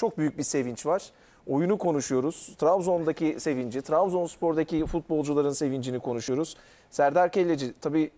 çok büyük bir sevinç var. Oyunu konuşuyoruz. Trabzon'daki sevinci, Trabzonspor'daki futbolcuların sevincini konuşuyoruz. Serdar Kelleci tabii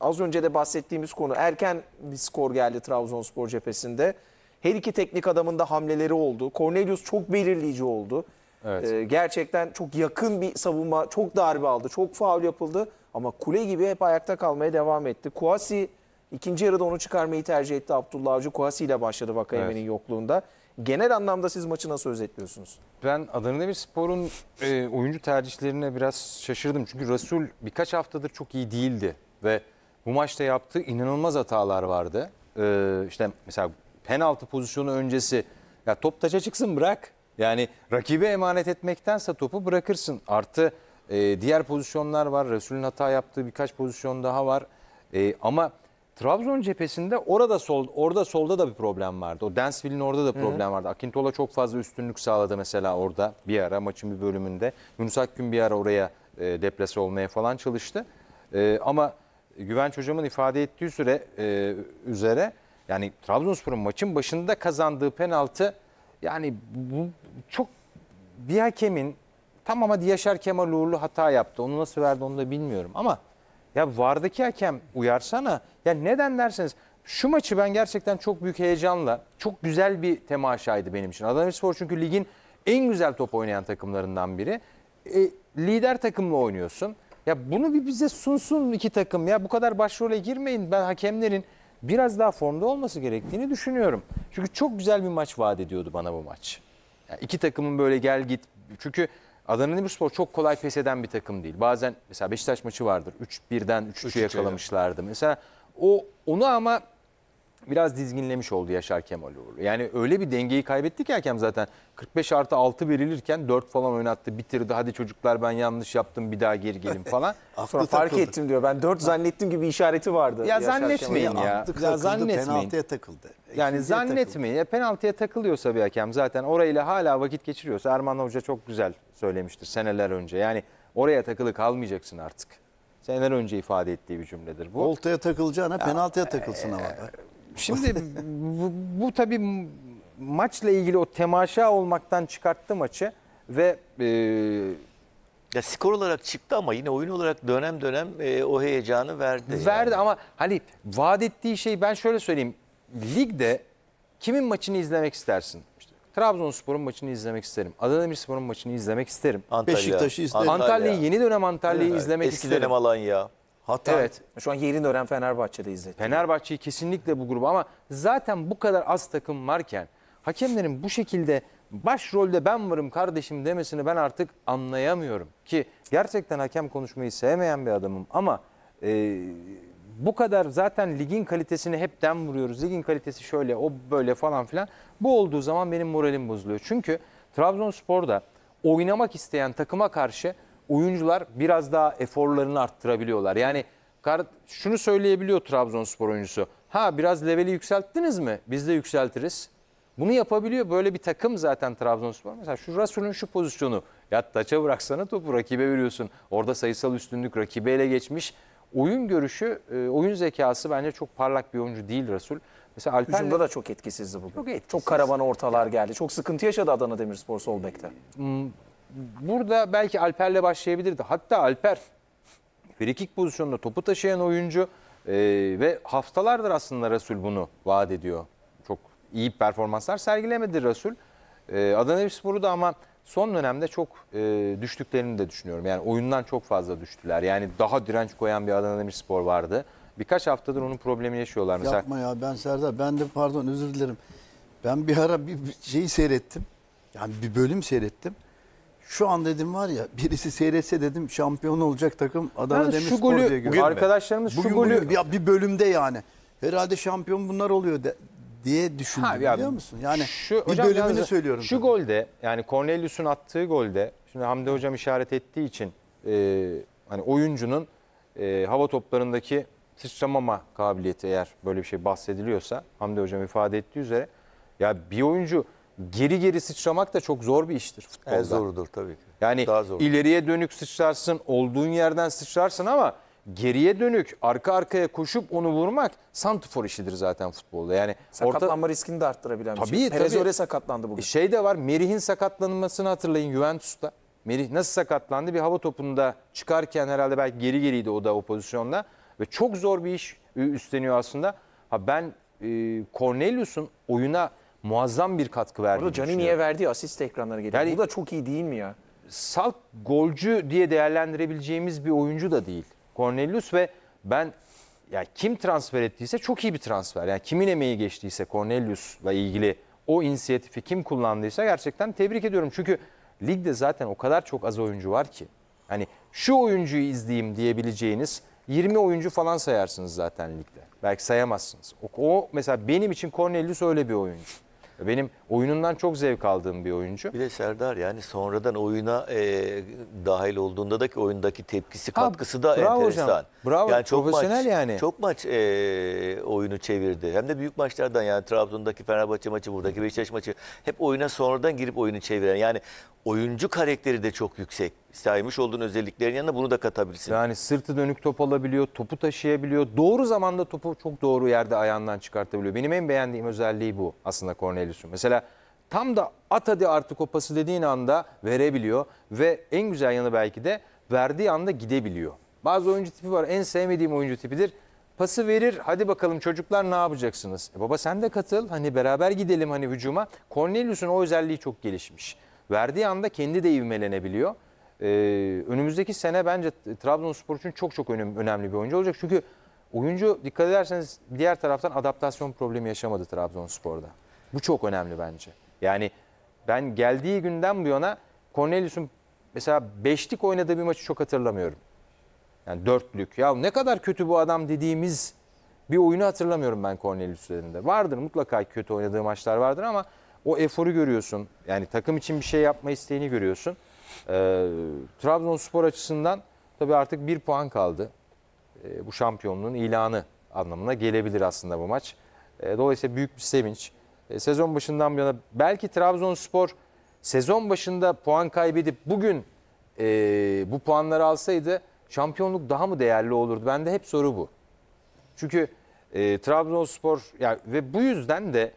az önce de bahsettiğimiz konu erken bir skor geldi Trabzonspor cephesinde. Her iki teknik adamın da hamleleri oldu. Cornelius çok belirleyici oldu. Evet. Ee, gerçekten çok yakın bir savunma, çok darbe aldı, çok faul yapıldı. Ama kule gibi hep ayakta kalmaya devam etti. Kuasi ikinci yarıda onu çıkarmayı tercih etti Abdullah Avcı. Kuasi ile başladı Vakayeme'nin evet. yokluğunda genel anlamda siz maçı nasıl özetliyorsunuz? Ben Adana Demirspor'un e, oyuncu tercihlerine biraz şaşırdım. Çünkü Rasul birkaç haftadır çok iyi değildi ve bu maçta yaptığı inanılmaz hatalar vardı. Ee, işte mesela penaltı pozisyonu öncesi ya top taça çıksın bırak. Yani rakibe emanet etmektense topu bırakırsın. Artı e, diğer pozisyonlar var. Resul'ün hata yaptığı birkaç pozisyon daha var. E, ama Trabzon cephesinde orada sol orada solda da bir problem vardı. O Densville'in orada da problem hı vardı. Akintola çok fazla üstünlük sağladı mesela orada bir ara maçın bir bölümünde. Yunus Akgün bir ara oraya e, deplase olmaya falan çalıştı. E, ama Güvenç hocamın ifade ettiği süre e, üzere yani Trabzonspor'un maçın başında kazandığı penaltı yani bu çok bir hakemin tamam hadi Yaşar Kemal Uğurlu hata yaptı. Onu nasıl verdi onu da bilmiyorum ama ya vardaki hakem uyarsana. Ya neden dersiniz? şu maçı ben gerçekten çok büyük heyecanla, çok güzel bir temaşaydı benim için. Adana Adanaspor çünkü ligin en güzel top oynayan takımlarından biri. E, lider takımla oynuyorsun. Ya bunu bir bize sunsun iki takım. Ya bu kadar başrole girmeyin. Ben hakemlerin biraz daha formda olması gerektiğini düşünüyorum. Çünkü çok güzel bir maç vaat ediyordu bana bu maç. Yani iki takımın böyle gel git. Çünkü Adana Demirspor çok kolay pes eden bir takım değil. Bazen mesela Beşiktaş maçı vardır. 3-1'den 3-3'e yakalamışlardı. Mesela o onu ama biraz dizginlemiş oldu Yaşar Kemal Uğurlu. Yani öyle bir dengeyi kaybetti ki hakem zaten 45 artı 6 verilirken 4 falan oynattı bitirdi. Hadi çocuklar ben yanlış yaptım bir daha geri gelin falan. Sonra fark takıldı. ettim diyor ben 4 zannettim gibi işareti vardı. Ya Yaşar zannetmeyin ya. Aklı ya zannetmeyin. Penaltıya takıldı. İkinciye yani zannetmeyin. Takıldı. Ya, penaltıya takılıyorsa bir hakem zaten orayla hala vakit geçiriyorsa Erman Hoca çok güzel söylemiştir seneler önce. Yani oraya takılı kalmayacaksın artık. Seneler önce ifade ettiği bir cümledir bu. Voltaya takılacağına ya, penaltıya e, takılsın e, ama. Şimdi bu, bu tabii maçla ilgili o temaşa olmaktan çıkarttı maçı ve e, ya skor olarak çıktı ama yine oyun olarak dönem dönem e, o heyecanı verdi. Verdi yani. ama hani vaat ettiği şey ben şöyle söyleyeyim. Ligde kimin maçını izlemek istersin? İşte, Trabzonspor'un maçını izlemek isterim. Adana Demirspor'un maçını izlemek isterim. Antalya. Beşiktaş'ı izlerim. Antalya'yı yeni dönem Antalya'yı evet. izlemek Eski isterim. Eski dönem Alanya. Hatta evet. şu an yerin öğren Fenerbahçe'de izletti. Fenerbahçe'yi kesinlikle bu gruba ama zaten bu kadar az takım varken hakemlerin bu şekilde baş rolde ben varım kardeşim demesini ben artık anlayamıyorum. Ki gerçekten hakem konuşmayı sevmeyen bir adamım ama e, bu kadar zaten ligin kalitesini hepten vuruyoruz. Ligin kalitesi şöyle o böyle falan filan. Bu olduğu zaman benim moralim bozuluyor. Çünkü Trabzonspor'da oynamak isteyen takıma karşı oyuncular biraz daha eforlarını arttırabiliyorlar. Yani şunu söyleyebiliyor Trabzonspor oyuncusu. Ha biraz leveli yükselttiniz mi? Biz de yükseltiriz. Bunu yapabiliyor. Böyle bir takım zaten Trabzonspor. Mesela şu Rasul'ün şu pozisyonu. Ya taça bıraksana topu rakibe veriyorsun. Orada sayısal üstünlük rakibe ele geçmiş. Oyun görüşü, e, oyun zekası bence çok parlak bir oyuncu değil Rasul. Mesela Alper'le... Hücumda da çok etkisizdi bugün. Çok, etkisiz. çok karavana ortalar geldi. Çok sıkıntı yaşadı Adana Demirspor sol bekte. Hmm, burada belki Alper'le başlayabilirdi. Hatta Alper frikik pozisyonunda topu taşıyan oyuncu e, ve haftalardır aslında Rasul bunu vaat ediyor. Çok iyi performanslar sergilemedi Rasul. E, Adana Demirspor'u da ama son dönemde çok e, düştüklerini de düşünüyorum. Yani oyundan çok fazla düştüler. Yani daha direnç koyan bir Adana Demirspor vardı. Birkaç haftadır onun problemi yaşıyorlar. Mesela... Yapma ya ben Serdar ben de pardon özür dilerim. Ben bir ara bir şeyi seyrettim. Yani bir bölüm seyrettim. Şu an dedim var ya birisi seyretse dedim şampiyon olacak takım Adana Yalnız Demirspor diye görüyorum. arkadaşlarımız şu golü- bugün ya bir bölümde yani. Herhalde şampiyon bunlar oluyor de- diye düşündüm Ha, ya biliyor musun? Yani bir hocam bölümünü yalnız söylüyorum. Şu tabii. golde yani Cornelius'un attığı golde şimdi Hamdi hocam işaret ettiği için e, hani oyuncunun e, hava toplarındaki sıçramama kabiliyeti eğer böyle bir şey bahsediliyorsa Hamdi hocam ifade ettiği üzere ya bir oyuncu geri geri sıçramak da çok zor bir iştir futbolda. En zorudur tabii ki. Yani Daha zor. ileriye dönük sıçrarsın, olduğun yerden sıçrarsın ama geriye dönük arka arkaya koşup onu vurmak santifor işidir zaten futbolda. Yani Sakatlanma riskini de arttırabilen bir şey. Tabii, şey. Perez öyle sakatlandı bugün. E, şey de var Merih'in sakatlanmasını hatırlayın Juventus'ta. Merih nasıl sakatlandı? Bir hava topunda çıkarken herhalde belki geri geriydi o da o pozisyonda. Ve çok zor bir iş e, üstleniyor aslında. Ha ben e, Cornelius'un oyuna muazzam bir katkı verdi. Orada Canini'ye verdiği asist ekranlara geliyor. Yani, Bu da çok iyi değil mi ya? Salt golcü diye değerlendirebileceğimiz bir oyuncu da değil. Cornelius ve ben yani kim transfer ettiyse çok iyi bir transfer. Yani kimin emeği geçtiyse Cornelius'la ilgili o inisiyatifi kim kullandıysa gerçekten tebrik ediyorum. Çünkü ligde zaten o kadar çok az oyuncu var ki. Hani şu oyuncuyu izleyeyim diyebileceğiniz 20 oyuncu falan sayarsınız zaten ligde. Belki sayamazsınız. O, o mesela benim için Cornelius öyle bir oyuncu. Benim oyunundan çok zevk aldığım bir oyuncu. Bir de Serdar yani sonradan oyuna e, dahil olduğunda da ki oyundaki tepkisi, katkısı da bravo enteresan. Hocam, bravo yani çok profesyonel maç, yani. Çok maç e, oyunu çevirdi. Hem de büyük maçlardan yani Trabzon'daki Fenerbahçe maçı, buradaki Beşiktaş maçı hep oyuna sonradan girip oyunu çeviren. Yani oyuncu karakteri de çok yüksek saymış olduğun özelliklerin yanına bunu da katabilirsin. Yani sırtı dönük top alabiliyor, topu taşıyabiliyor. Doğru zamanda topu çok doğru yerde ayağından çıkartabiliyor. Benim en beğendiğim özelliği bu aslında Cornelius'un. Mesela tam da at hadi artık o pası dediğin anda verebiliyor. Ve en güzel yanı belki de verdiği anda gidebiliyor. Bazı oyuncu tipi var. En sevmediğim oyuncu tipidir. Pası verir. Hadi bakalım çocuklar ne yapacaksınız? E baba sen de katıl. Hani beraber gidelim hani hücuma. Cornelius'un o özelliği çok gelişmiş. Verdiği anda kendi de ivmelenebiliyor. Ee, önümüzdeki sene bence Trabzonspor için çok çok önemli bir oyuncu olacak. Çünkü oyuncu dikkat ederseniz diğer taraftan adaptasyon problemi yaşamadı Trabzonspor'da. Bu çok önemli bence. Yani ben geldiği günden bu yana Cornelius'un mesela beşlik oynadığı bir maçı çok hatırlamıyorum. Yani dörtlük. Ya ne kadar kötü bu adam dediğimiz bir oyunu hatırlamıyorum ben Cornelius üzerinde. Vardır mutlaka kötü oynadığı maçlar vardır ama o eforu görüyorsun. Yani takım için bir şey yapma isteğini görüyorsun. E, Trabzonspor açısından tabii artık bir puan kaldı. E, bu şampiyonluğun ilanı anlamına gelebilir aslında bu maç. E, dolayısıyla büyük bir sevinç. E, sezon başından bu yana belki Trabzonspor sezon başında puan kaybedip bugün e, bu puanları alsaydı şampiyonluk daha mı değerli olurdu? Bende hep soru bu. Çünkü e, Trabzonspor ya, ve bu yüzden de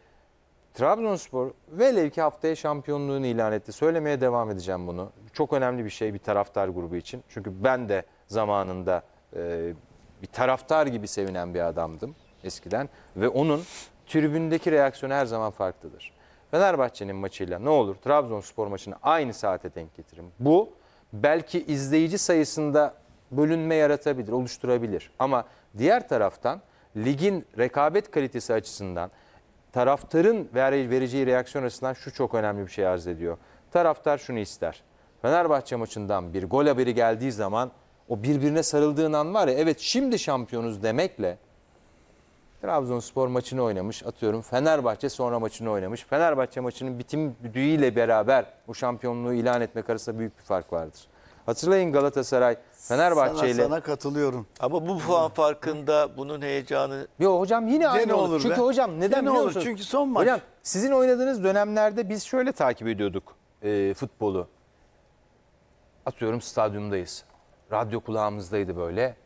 Trabzonspor velev ki haftaya şampiyonluğunu ilan etti. Söylemeye devam edeceğim bunu. Çok önemli bir şey bir taraftar grubu için. Çünkü ben de zamanında e, bir taraftar gibi sevinen bir adamdım eskiden. Ve onun tribündeki reaksiyonu her zaman farklıdır. Fenerbahçe'nin maçıyla ne olur Trabzonspor maçını aynı saate denk getirin. Bu belki izleyici sayısında bölünme yaratabilir, oluşturabilir. Ama diğer taraftan ligin rekabet kalitesi açısından taraftarın vereceği reaksiyon açısından şu çok önemli bir şey arz ediyor. Taraftar şunu ister. Fenerbahçe maçından bir gol haberi geldiği zaman o birbirine sarıldığın an var ya evet şimdi şampiyonuz demekle Trabzonspor maçını oynamış atıyorum Fenerbahçe sonra maçını oynamış. Fenerbahçe maçının bitim düğüyle beraber o şampiyonluğu ilan etmek arasında büyük bir fark vardır. Hatırlayın Galatasaray Fenerbahçe ile. Sana, sana katılıyorum. Ama bu puan farkında bunun heyecanı. Yo hocam yine aynı olur. olur. Çünkü be. hocam neden biliyor Olur. Çünkü son maç. Hocam sizin oynadığınız dönemlerde biz şöyle takip ediyorduk e, futbolu. Atıyorum stadyumdayız. Radyo kulağımızdaydı böyle.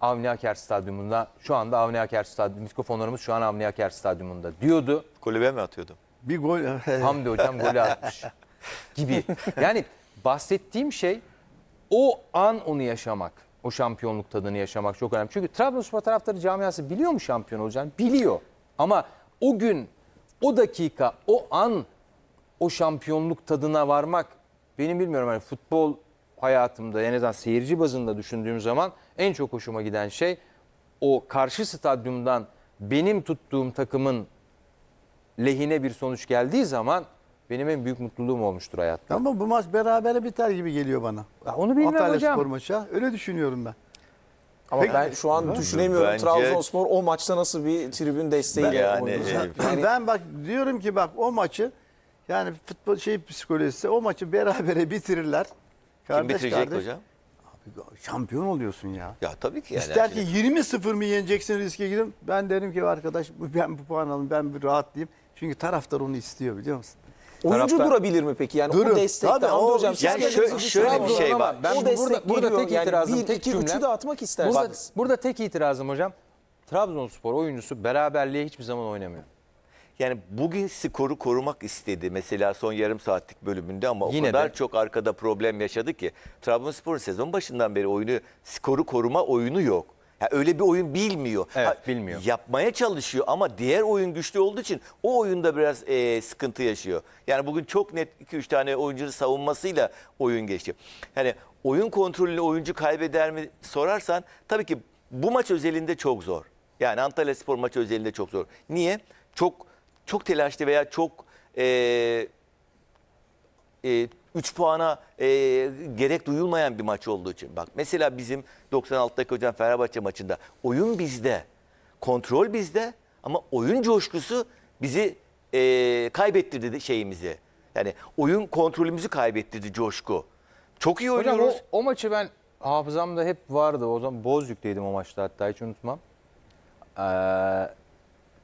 Avni Aker Stadyumunda şu anda Avni Aker Stadyumu mikrofonlarımız şu an Avni Aker Stadyumunda diyordu. Kulübe mi atıyordum? Bir gol. Hamdi hocam golü atmış gibi. Yani bahsettiğim şey o an onu yaşamak, o şampiyonluk tadını yaşamak çok önemli. Çünkü Trabzonspor taraftarı camiası biliyor mu şampiyon olacağını? Biliyor. Ama o gün, o dakika, o an o şampiyonluk tadına varmak benim bilmiyorum hani futbol hayatımda en azından seyirci bazında düşündüğüm zaman en çok hoşuma giden şey o karşı stadyumdan benim tuttuğum takımın lehine bir sonuç geldiği zaman benim en büyük mutluluğum olmuştur hayatta. Ama bu maç berabere biter gibi geliyor bana. Ya onu bilmiyorum Antalya hocam. Spor maçı. Öyle düşünüyorum ben. Ama Peki, ben şu an düşünemiyorum bence, Trabzonspor o maçta nasıl bir tribün desteğiyle ben, yani, yani, ben bak diyorum ki bak o maçı yani futbol şey psikolojisi o maçı berabere bitirirler. Kardeş, Kim bitirecek kardeş, hocam? Abi, şampiyon oluyorsun ya. Ya tabii ki yani. İster ki 20-0 mı yeneceksin riske gidin. Ben derim ki arkadaş ben bu puan alayım ben bir rahatlayayım. Çünkü taraftar onu istiyor biliyor musun? Oyuncu taraftar- durabilir mi peki? Yani Durun. o destekte Tabii, Hamdi o- hocam Yani şey şö- şöyle bir şey var. Ben Şimdi burada- burada tek itirazım, bir, tek iki, cümlem- üçü de atmak istersiniz. Burada, burada tek itirazım hocam. Trabzonspor oyuncusu beraberliğe hiçbir zaman oynamıyor. Yani bugün skoru korumak istedi mesela son yarım saatlik bölümünde ama Yine o kadar de. çok arkada problem yaşadı ki Trabzonspor'un sezon başından beri oyunu skoru koruma oyunu yok. Ya öyle bir oyun bilmiyor. Evet, ha, bilmiyor. Yapmaya çalışıyor ama diğer oyun güçlü olduğu için o oyunda biraz e, sıkıntı yaşıyor. Yani bugün çok net 2-3 tane oyuncunun savunmasıyla oyun geçti. Yani oyun kontrolünü oyuncu kaybeder mi sorarsan tabii ki bu maç özelinde çok zor. Yani Antalya Spor maçı özelinde çok zor. Niye? Çok çok telaşlı veya çok e, e, 3 puana e, gerek duyulmayan bir maç olduğu için. Bak mesela bizim 96'daki hocam Fenerbahçe maçında oyun bizde, kontrol bizde ama oyun coşkusu bizi e, kaybettirdi şeyimizi. Yani oyun kontrolümüzü kaybettirdi coşku. Çok iyi oynuyoruz. Hocam o, o maçı ben hafızamda hep vardı. O zaman boz Bozüyük'teydim o maçta hatta hiç unutmam. Ee,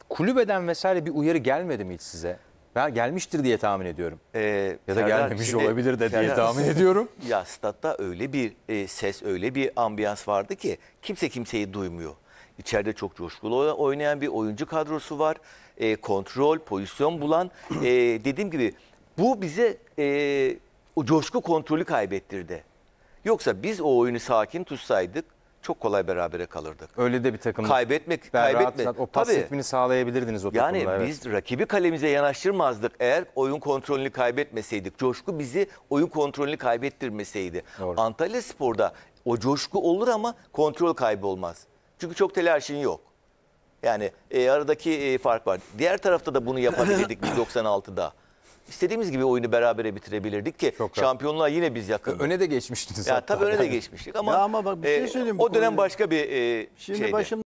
kulübeden vesaire bir uyarı gelmedi mi hiç size? Ben gelmiştir diye tahmin ediyorum. Ee, ya da Serdar, gelmemiş şimdi, olabilir de Serdar, diye tahmin ediyorum. Ya statta öyle bir e, ses, öyle bir ambiyans vardı ki kimse kimseyi duymuyor. İçeride çok coşkulu oynayan bir oyuncu kadrosu var. E, kontrol, pozisyon bulan. E, dediğim gibi bu bize e, o coşku kontrolü kaybettirdi. Yoksa biz o oyunu sakin tutsaydık çok kolay berabere kalırdık. Öyle de bir takım kaybetmek berraat, kaybetmek o pas etmini sağlayabilirdiniz o Yani evet. biz rakibi kalemize yanaştırmazdık eğer oyun kontrolünü kaybetmeseydik. Coşku bizi oyun kontrolünü kaybettirmeseydi. Doğru. Antalya Spor'da o coşku olur ama kontrol kaybı olmaz. Çünkü çok telaşın yok. Yani e, aradaki e, fark var. Diğer tarafta da bunu yapabilirdik 96'da. istediğimiz gibi oyunu berabere bitirebilirdik ki Çok şampiyonluğa yine biz yakındık. Öne de geçmiştiniz. Ya hatta. tabii öne de geçmiştik ama, Ya ama bak bir şey e, söyleyeyim bu o dönem konuda. başka bir e, şeydi. başım